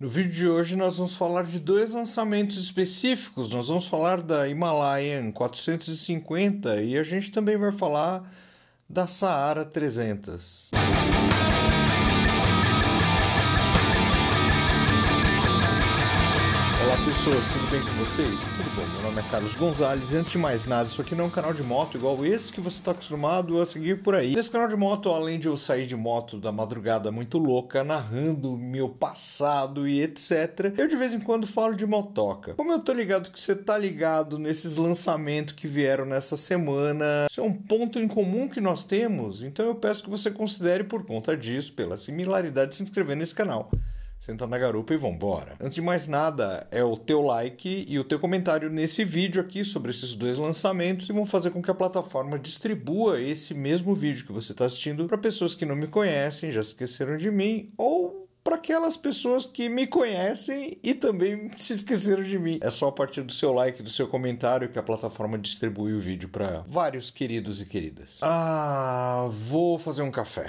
No vídeo de hoje nós vamos falar de dois lançamentos específicos. Nós vamos falar da Himalayan 450 e a gente também vai falar da Saara 300. pessoas, tudo bem com vocês? Tudo bom, meu nome é Carlos Gonzalez e antes de mais nada, isso aqui não é um canal de moto igual esse que você está acostumado a seguir por aí. Nesse canal de moto, além de eu sair de moto da madrugada muito louca, narrando meu passado e etc, eu de vez em quando falo de motoca. Como eu tô ligado que você tá ligado nesses lançamentos que vieram nessa semana, isso é um ponto em comum que nós temos, então eu peço que você considere por conta disso, pela similaridade, se inscrever nesse canal. Senta na garupa e vambora. Antes de mais nada, é o teu like e o teu comentário nesse vídeo aqui sobre esses dois lançamentos e vão fazer com que a plataforma distribua esse mesmo vídeo que você está assistindo para pessoas que não me conhecem, já se esqueceram de mim ou para aquelas pessoas que me conhecem e também se esqueceram de mim. É só a partir do seu like, do seu comentário que a plataforma distribui o vídeo para vários queridos e queridas. Ah, vou fazer um café.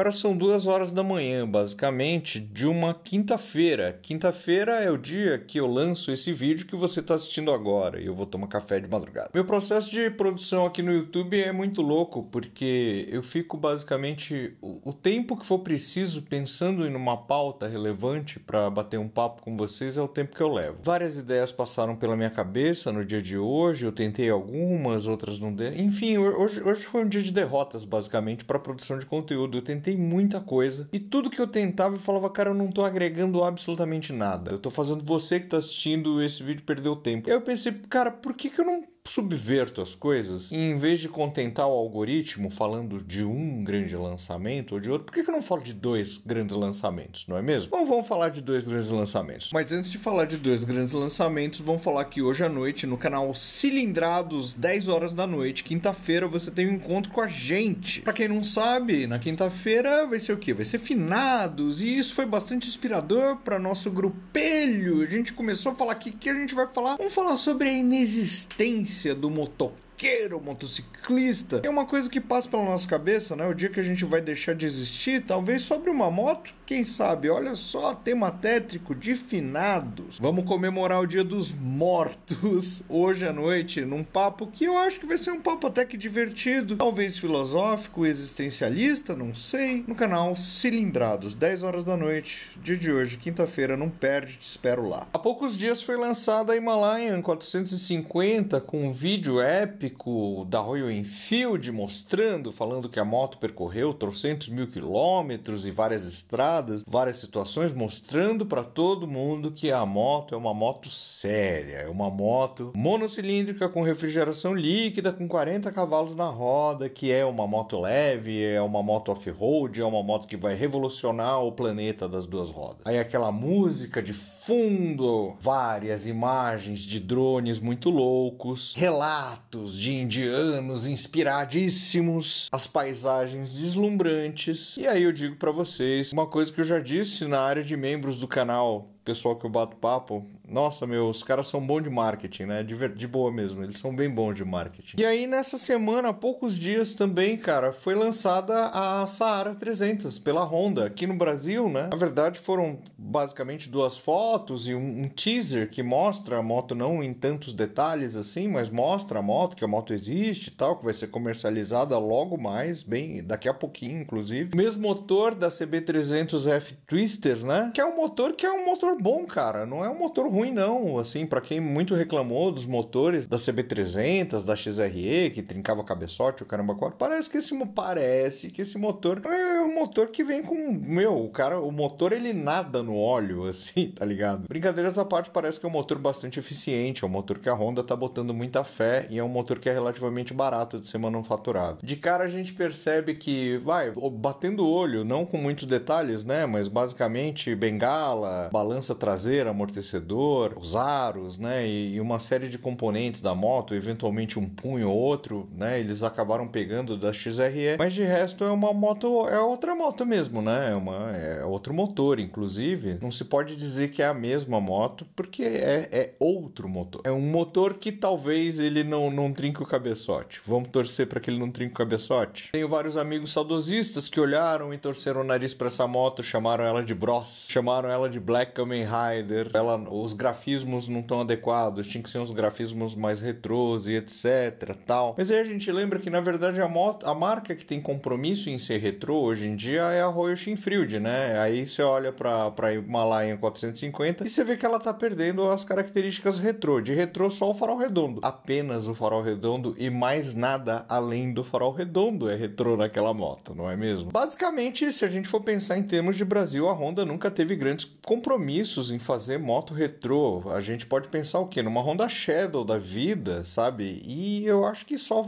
agora são duas horas da manhã, basicamente, de uma quinta-feira. Quinta-feira é o dia que eu lanço esse vídeo que você está assistindo agora e eu vou tomar café de madrugada. Meu processo de produção aqui no YouTube é muito louco porque eu fico basicamente o tempo que for preciso pensando em uma pauta relevante para bater um papo com vocês é o tempo que eu levo. Várias ideias passaram pela minha cabeça no dia de hoje, eu tentei algumas, outras não deu. Enfim, hoje, hoje foi um dia de derrotas, basicamente, para produção de conteúdo. Eu tentei tentei muita coisa e tudo que eu tentava eu falava, cara, eu não tô agregando absolutamente nada. Eu tô fazendo você que tá assistindo esse vídeo perder o tempo. Aí eu pensei, cara, por que, que eu não subverto as coisas e em vez de contentar o algoritmo falando de um grande lançamento ou de outro, por que, que eu não falo de dois grandes lançamentos, não é mesmo? Bom, vamos falar de dois grandes lançamentos. Mas antes de falar de dois grandes lançamentos, vamos falar que hoje à noite no canal Cilindrados, 10 horas da noite, quinta-feira, você tem um encontro com a gente. Para quem não sabe, na quinta-feira vai ser o quê? Vai ser finados e isso foi bastante inspirador para nosso grupelho. A gente começou a falar aqui que a gente vai falar, vamos falar sobre a inexistência do motor roqueiro, motociclista. É uma coisa que passa pela nossa cabeça, né? O dia que a gente vai deixar de existir, talvez sobre uma moto, quem sabe? Olha só, tema tétrico de finados. Vamos comemorar o Dia dos Mortos hoje à noite num papo que eu acho que vai ser um papo até que divertido, talvez filosófico, existencialista, não sei. No canal Cilindrados, 10 horas da noite, dia de hoje, quinta-feira, não perde, te espero lá. Há poucos dias foi lançada a Himalayan 450 com um vídeo épico gráfico da Royal Enfield mostrando, falando que a moto percorreu trocentos mil quilômetros e várias estradas, várias situações, mostrando para todo mundo que a moto é uma moto séria, é uma moto monocilíndrica com refrigeração líquida, com 40 cavalos na roda, que é uma moto leve, é uma moto off-road, é uma moto que vai revolucionar o planeta das duas rodas. Aí aquela música de fundo, várias imagens de drones muito loucos, relatos de indianos inspiradíssimos, as paisagens deslumbrantes. E aí eu digo para vocês uma coisa que eu já disse na área de membros do canal pessoal que eu bato papo, nossa, meu, os caras são bons de marketing, né? De, de boa mesmo, eles são bem bons de marketing. E aí, nessa semana, há poucos dias também, cara, foi lançada a Saara 300 pela Honda aqui no Brasil, né? Na verdade, foram basicamente duas fotos e um, um teaser que mostra a moto, não em tantos detalhes assim, mas mostra a moto, que a moto existe e tal, que vai ser comercializada logo mais, bem, daqui a pouquinho, inclusive. Mesmo motor da CB300F Twister, né? Que é um motor que é um motor bom, cara. Não é um motor ruim, não. Assim, para quem muito reclamou dos motores da CB300, da XRE, que trincava cabeçote, o caramba, quatro, parece que esse parece que esse motor é um motor que vem com meu, o cara, o motor ele nada no óleo, assim, tá ligado? Brincadeiras à parte, parece que é um motor bastante eficiente, é um motor que a Honda tá botando muita fé e é um motor que é relativamente barato de ser manufaturado. De cara a gente percebe que vai batendo o olho, não com muitos detalhes, né, mas basicamente bengala, balança traseira, amortecedor, os aros, né, e uma série de componentes da moto, eventualmente um punho ou outro, né, eles acabaram pegando da XRE, mas de resto é uma moto, é outra moto mesmo, né, é, uma, é outro motor, inclusive, não se pode dizer que é a mesma moto, porque é, é outro motor. É um motor que talvez ele não, não trinque o cabeçote, vamos torcer para que ele não trinque o cabeçote. Tenho vários amigos saudosistas que olharam e torceram o nariz para essa moto, chamaram ela de Bros, chamaram ela de Black Cam Kamen Rider, ela, os grafismos não estão adequados, tinha que ser uns grafismos mais retrôs e etc, tal. Mas aí a gente lembra que, na verdade, a, moto, a marca que tem compromisso em ser retrô hoje em dia é a Royal Shinfield, né? Aí você olha pra, pra Himalayan 450 e você vê que ela tá perdendo as características retrô. De retrô, só o farol redondo. Apenas o farol redondo e mais nada além do farol redondo é retrô naquela moto, não é mesmo? Basicamente, se a gente for pensar em termos de Brasil, a Honda nunca teve grandes compromissos compromissos em fazer moto retrô. A gente pode pensar o quê? Numa Honda Shadow da vida, sabe? E eu acho que só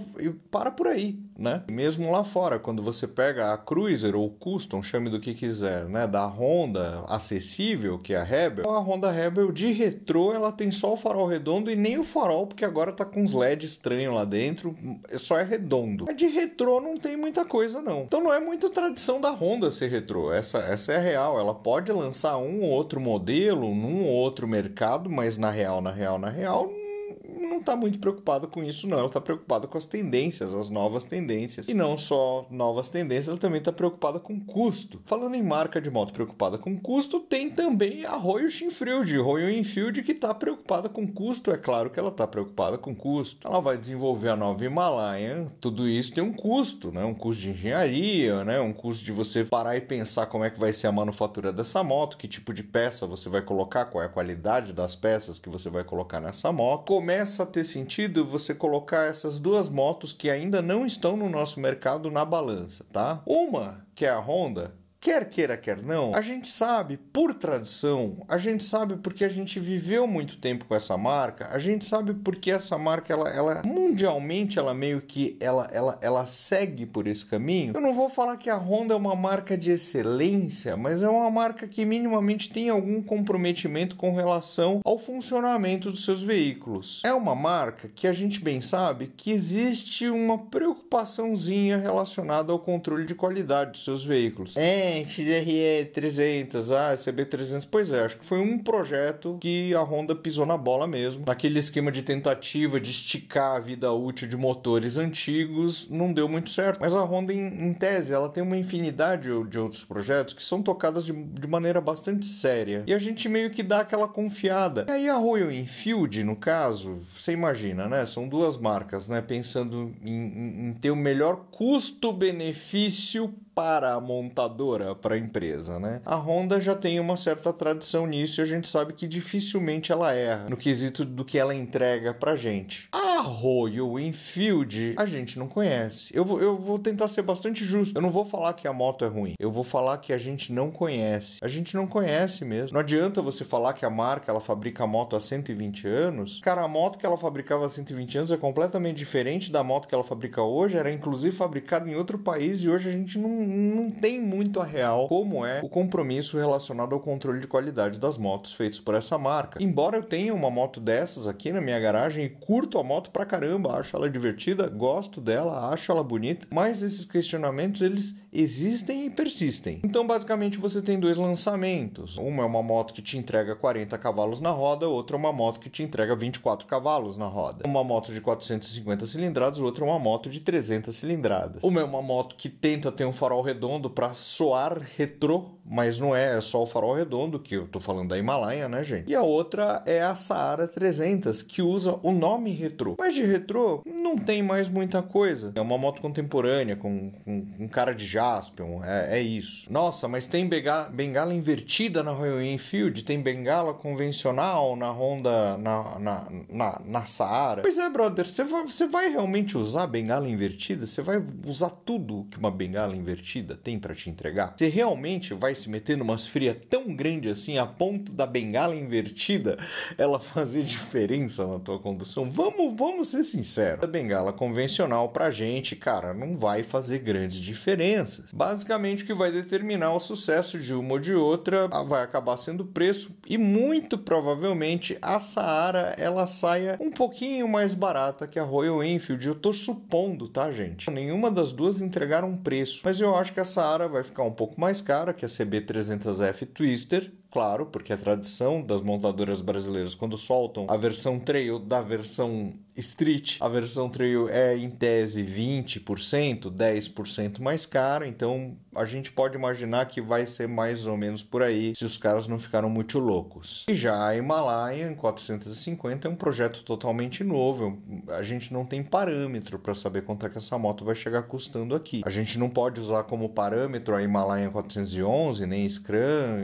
para por aí né? Mesmo lá fora, quando você pega a Cruiser ou Custom, chame do que quiser, né? Da Honda acessível, que é a Rebel, a Honda Rebel de retrô, ela tem só o farol redondo e nem o farol, porque agora tá com uns LEDs estranho lá dentro, é só é redondo. de retrô não tem muita coisa não. Então não é muito tradição da Honda ser retrô, essa, essa é real, ela pode lançar um ou outro modelo num ou outro mercado, mas na real, na real, na real, está muito preocupada com isso, não. Ela está preocupada com as tendências, as novas tendências. E não só novas tendências, ela também está preocupada com custo. Falando em marca de moto preocupada com custo, tem também a Royal Enfield, Royal Enfield que está preocupada com custo. É claro que ela está preocupada com custo. Ela vai desenvolver a nova Himalaia. Tudo isso tem um custo, né? Um custo de engenharia, né? Um custo de você parar e pensar como é que vai ser a manufatura dessa moto, que tipo de peça você vai colocar, qual é a qualidade das peças que você vai colocar nessa moto. Começa a ter sentido você colocar essas duas motos que ainda não estão no nosso mercado na balança, tá? Uma, que é a Honda, quer queira, quer não, a gente sabe por tradição, a gente sabe porque a gente viveu muito tempo com essa marca, a gente sabe porque essa marca, ela, ela mundialmente, ela meio que, ela, ela, ela segue por esse caminho. Eu não vou falar que a Honda é uma marca de excelência, mas é uma marca que minimamente tem algum comprometimento com relação ao funcionamento dos seus veículos. É uma marca que a gente bem sabe que existe uma preocupaçãozinha relacionada ao controle de qualidade dos seus veículos. É XRE 300, ah, CB 300. Pois é, acho que foi um projeto que a Honda pisou na bola mesmo. Naquele esquema de tentativa de esticar a vida útil de motores antigos, não deu muito certo. Mas a Honda, em, em tese, ela tem uma infinidade de outros projetos que são tocadas de, de maneira bastante séria. E a gente meio que dá aquela confiada. E aí a Royal Enfield, no caso, você imagina, né? São duas marcas, né? Pensando em, em, em ter o melhor custo-benefício para a montadora para a empresa, né? A Honda já tem uma certa tradição nisso e a gente sabe que dificilmente ela erra no quesito do que ela entrega pra gente. A Arroio, Winfield a gente não conhece. Eu vou, eu vou tentar ser bastante justo. Eu não vou falar que a moto é ruim. Eu vou falar que a gente não conhece. A gente não conhece mesmo. Não adianta você falar que a marca ela fabrica a moto há 120 anos. Cara, a moto que ela fabricava há 120 anos é completamente diferente da moto que ela fabrica hoje. Era inclusive fabricada em outro país e hoje a gente não, não tem muito a real como é o compromisso relacionado ao controle de qualidade das motos feitos por essa marca. Embora eu tenha uma moto dessas aqui na minha garagem e curto a moto pra caramba, acho ela divertida, gosto dela, acho ela bonita, mas esses questionamentos eles existem e persistem. Então, basicamente, você tem dois lançamentos. Uma é uma moto que te entrega 40 cavalos na roda, outra é uma moto que te entrega 24 cavalos na roda. Uma moto de 450 cilindradas, outra é uma moto de 300 cilindradas. Uma é uma moto que tenta ter um farol redondo para soar retrô, mas não é, é só o farol redondo, que eu tô falando da Himalaia, né, gente? E a outra é a Saara 300, que usa o nome retrô parte de retrô, não tem mais muita coisa. É uma moto contemporânea, com, com, com cara de Jaspion, é, é, isso. Nossa, mas tem bengala, bengala invertida na Royal Enfield, tem bengala convencional na Honda, na, na, na, na Saara. Pois é, brother, você vai, você vai realmente usar bengala invertida? Você vai usar tudo que uma bengala invertida tem para te entregar? Você realmente vai se meter numas frias tão grande assim, a ponto da bengala invertida ela fazer diferença na tua condução? Vamos, vamos ser sinceros. Também bengala convencional para a gente, cara, não vai fazer grandes diferenças. Basicamente, o que vai determinar o sucesso de uma ou de outra ah, vai acabar sendo o preço e muito provavelmente a Saara ela saia um pouquinho mais barata que a Royal Enfield. Eu tô supondo, tá, gente? Nenhuma das duas entregaram preço, mas eu acho que a Saara vai ficar um pouco mais cara que a CB300F Twister claro, porque a tradição das montadoras brasileiras, quando soltam a versão trail da versão street, a versão trail é em tese 20%, 10% mais cara, então a gente pode imaginar que vai ser mais ou menos por aí, se os caras não ficaram muito loucos. E já a Himalayan 450 é um projeto totalmente novo, a gente não tem parâmetro para saber quanto é que essa moto vai chegar custando aqui. A gente não pode usar como parâmetro a Himalayan 411, nem Scrum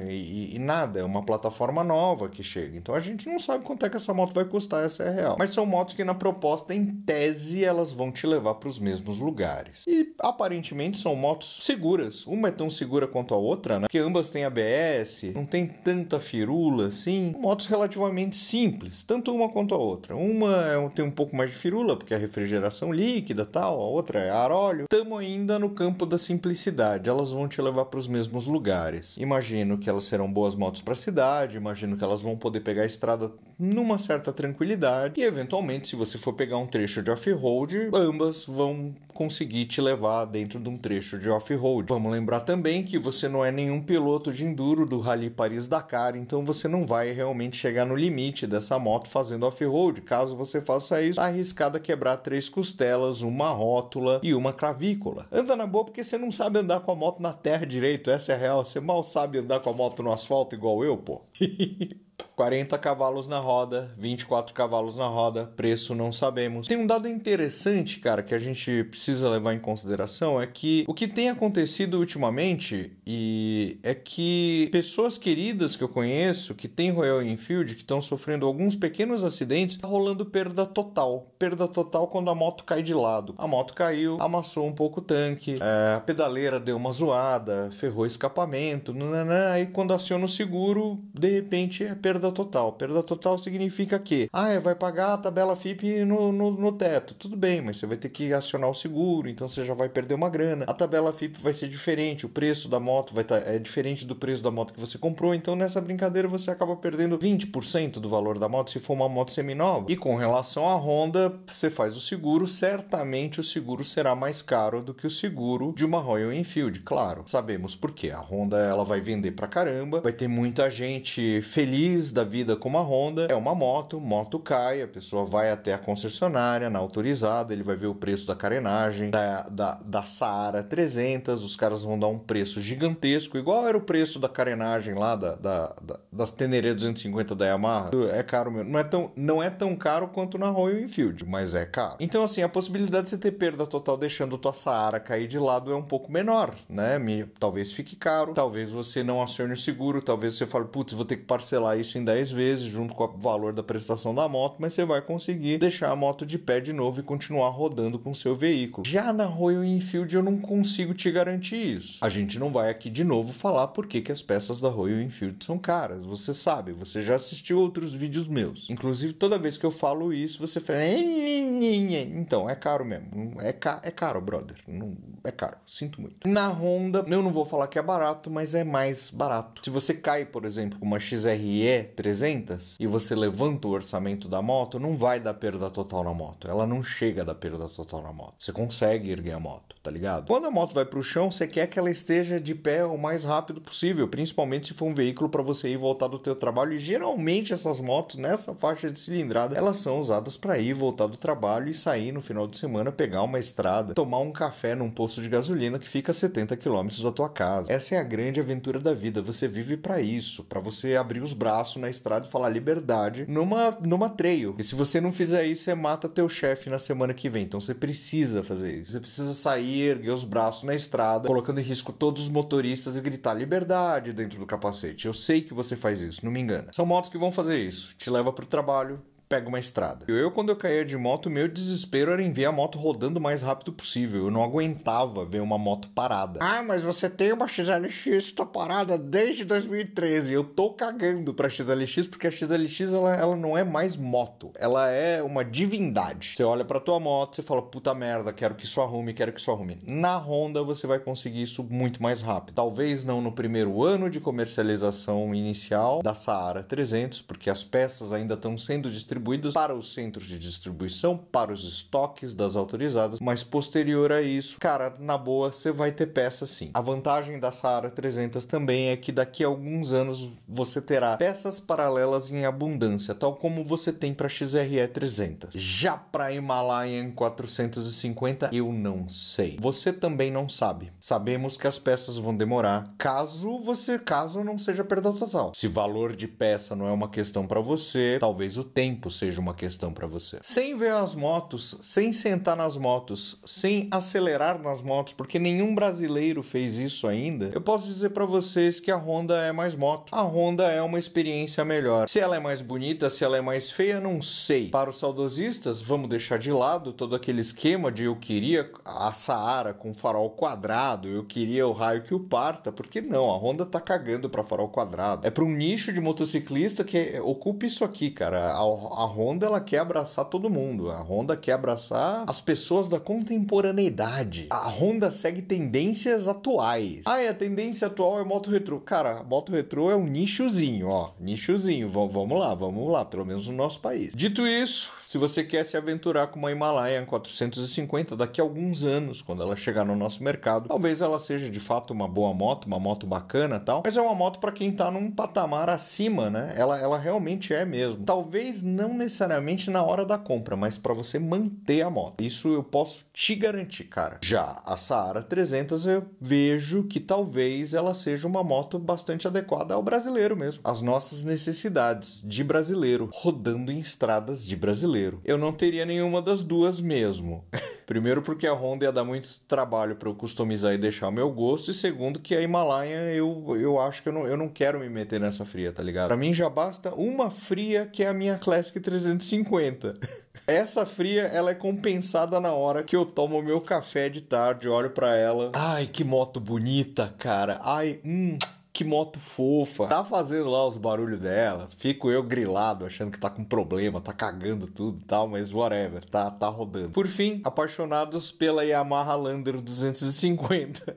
e, e nada nada, é uma plataforma nova que chega. Então a gente não sabe quanto é que essa moto vai custar, essa é real. Mas são motos que na proposta, em tese, elas vão te levar para os mesmos lugares. E aparentemente são motos seguras. Uma é tão segura quanto a outra, né? Que ambas têm ABS, não tem tanta firula assim. Motos relativamente simples, tanto uma quanto a outra. Uma é, tem um pouco mais de firula, porque é refrigeração líquida tal, a outra é ar óleo. Tamo ainda no campo da simplicidade. Elas vão te levar para os mesmos lugares. Imagino que elas serão boas motos motos para a cidade, imagino que elas vão poder pegar a estrada numa certa tranquilidade e eventualmente se você for pegar um trecho de off-road, ambas vão conseguir te levar dentro de um trecho de off-road. Vamos lembrar também que você não é nenhum piloto de enduro do Rally Paris-Dakar, então você não vai realmente chegar no limite dessa moto fazendo off-road. Caso você faça isso, tá arriscado a quebrar três costelas, uma rótula e uma clavícula. Anda na boa porque você não sabe andar com a moto na terra direito, essa é a real. Você mal sabe andar com a moto no asfalto igual eu, pô. 40 cavalos na roda, 24 cavalos na roda, preço não sabemos. Tem um dado interessante, cara, que a gente precisa levar em consideração é que o que tem acontecido ultimamente e é que pessoas queridas que eu conheço que tem Royal Enfield que estão sofrendo alguns pequenos acidentes, tá rolando perda total. Perda total quando a moto cai de lado. A moto caiu, amassou um pouco o tanque, é, a pedaleira deu uma zoada, ferrou escapamento, nananã, aí quando aciona o seguro, de repente é perda perda total. Perda total significa que, ah, é, vai pagar a tabela FIP no, no, no, teto. Tudo bem, mas você vai ter que acionar o seguro, então você já vai perder uma grana. A tabela FIP vai ser diferente, o preço da moto vai tá, é diferente do preço da moto que você comprou, então nessa brincadeira você acaba perdendo 20% do valor da moto se for uma moto seminova. E com relação à Honda, você faz o seguro, certamente o seguro será mais caro do que o seguro de uma Royal Enfield, claro. Sabemos por quê. A Honda ela vai vender pra caramba, vai ter muita gente feliz da vida como a Honda, é uma moto, moto cai, a pessoa vai até a concessionária, na autorizada, ele vai ver o preço da carenagem, da, da, da Saara 300, os caras vão dar um preço gigantesco, igual era o preço da carenagem lá, da, da, da das Teneré 250 da Yamaha. É caro mesmo. Não é tão, não é tão caro quanto na Royal Enfield, mas é caro. Então, assim, a possibilidade de você ter perda total deixando tua Saara cair de lado é um pouco menor, né? me Talvez fique caro, talvez você não acione o seguro, talvez você fale, putz, vou ter que parcelar isso em 10 vezes, junto com o valor da prestação da moto, mas você vai conseguir deixar a moto de pé de novo e continuar rodando com seu veículo. Já na Royal Enfield eu não consigo te garantir isso. A gente não vai aqui de novo falar por que as peças da Royal Enfield são caras. Você sabe, você já assistiu outros vídeos meus. Inclusive, toda vez que eu falo isso, você fala. Então, é caro mesmo. É, ca é caro, brother. Não, é caro. Sinto muito. Na Honda, eu não vou falar que é barato, mas é mais barato. Se você cai, por exemplo, com uma XRE 300 e você levanta o orçamento da moto, não vai dar perda total na moto. Ela não chega da perda total na moto. Você consegue erguer a moto, tá ligado? Quando a moto vai pro chão, você quer que ela esteja de pé o mais rápido possível, principalmente se for um veículo para você ir voltar do teu trabalho. E geralmente essas motos nessa faixa de cilindrada, elas são usadas para ir voltar do trabalho e sair no final de semana pegar uma estrada, tomar um café num posto de gasolina que fica a 70 km da tua casa. Essa é a grande aventura da vida. Você vive para isso, para você abrir os braços na estrada e falar liberdade numa, numa trail. E se você não fizer isso, você mata teu chefe na semana que vem. Então você precisa fazer isso. Você precisa sair, erguer os braços na estrada, colocando em risco todos os motoristas e gritar liberdade dentro do capacete. Eu sei que você faz isso, não me engana. São motos que vão fazer isso. Te leva pro trabalho, pega uma estrada. Eu, quando eu caía de moto, meu desespero era em ver a moto rodando o mais rápido possível. Eu não aguentava ver uma moto parada. Ah, mas você tem uma XLX, tá parada desde 2013. Eu tô cagando pra XLX, porque a XLX, ela, ela não é mais moto. Ela é uma divindade. Você olha pra tua moto, você fala, puta merda, quero que isso arrume, quero que isso arrume. Na Honda, você vai conseguir isso muito mais rápido. Talvez não no primeiro ano de comercialização inicial da Saara 300, porque as peças ainda estão sendo distribuídas distribuídos para os centros de distribuição, para os estoques das autorizadas, mas posterior a isso, cara, na boa, você vai ter peça sim. A vantagem da Saara 300 também é que daqui a alguns anos você terá peças paralelas em abundância, tal como você tem para XRE 300. Já para Himalayan 450, eu não sei. Você também não sabe. Sabemos que as peças vão demorar, caso você, caso não seja perda total. Se valor de peça não é uma questão para você, talvez o tempo tempo seja uma questão para você. Sem ver as motos, sem sentar nas motos, sem acelerar nas motos, porque nenhum brasileiro fez isso ainda, eu posso dizer para vocês que a Honda é mais moto. A Honda é uma experiência melhor. Se ela é mais bonita, se ela é mais feia, não sei. Para os saudosistas, vamos deixar de lado todo aquele esquema de eu queria a Saara com farol quadrado, eu queria o raio que o parta, porque não, a Honda tá cagando para farol quadrado. É para um nicho de motociclista que ocupa isso aqui, cara. A a Honda ela quer abraçar todo mundo. A Honda quer abraçar as pessoas da contemporaneidade. A Honda segue tendências atuais. Ah, é, a tendência atual é moto retrô. Cara, moto retrô é um nichozinho, ó. Nichozinho. V vamos lá, vamos lá, pelo menos no nosso país. Dito isso, se você quer se aventurar com uma Himalayan 450 daqui a alguns anos, quando ela chegar no nosso mercado, talvez ela seja de fato uma boa moto, uma moto bacana, tal, mas é uma moto para quem tá num patamar acima, né? Ela ela realmente é mesmo. Talvez não não necessariamente na hora da compra, mas para você manter a moto. Isso eu posso te garantir, cara. Já a Saara 300 eu vejo que talvez ela seja uma moto bastante adequada ao brasileiro mesmo, As nossas necessidades de brasileiro, rodando em estradas de brasileiro. Eu não teria nenhuma das duas mesmo. Primeiro porque a Honda ia dar muito trabalho para eu customizar e deixar o meu gosto. E segundo que a Himalaia eu, eu acho que eu não, eu não quero me meter nessa fria, tá ligado? Para mim já basta uma fria que é a minha Classic 350. Essa fria, ela é compensada na hora que eu tomo meu café de tarde, olho para ela. Ai, que moto bonita, cara. Ai, hum que moto fofa. Tá fazendo lá os barulhos dela. Fico eu grilado, achando que tá com problema, tá cagando tudo e tal, mas whatever, tá, tá rodando. Por fim, apaixonados pela Yamaha Lander 250.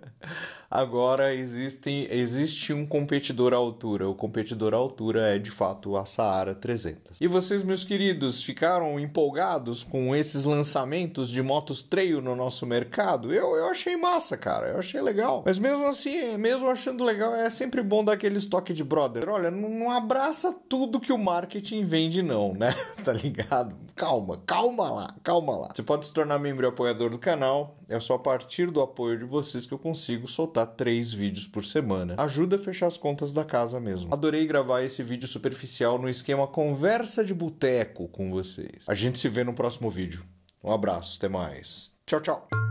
Agora existem, existe um competidor à altura. O competidor à altura é de fato a Saara 300. E vocês, meus queridos, ficaram empolgados com esses lançamentos de motos trail no nosso mercado? Eu, eu achei massa, cara. Eu achei legal. Mas mesmo assim, mesmo achando legal, é sempre bom dar aquele estoque de brother. Olha, não, não abraça tudo que o marketing vende, não, né? tá ligado? Calma, calma lá, calma lá. Você pode se tornar membro e apoiador do canal. É só a partir do apoio de vocês que eu consigo soltar postar três vídeos por semana. Ajuda a fechar as contas da casa mesmo. Adorei gravar esse vídeo superficial no esquema conversa de boteco com vocês. A gente se vê no próximo vídeo. Um abraço, até mais. Tchau, tchau.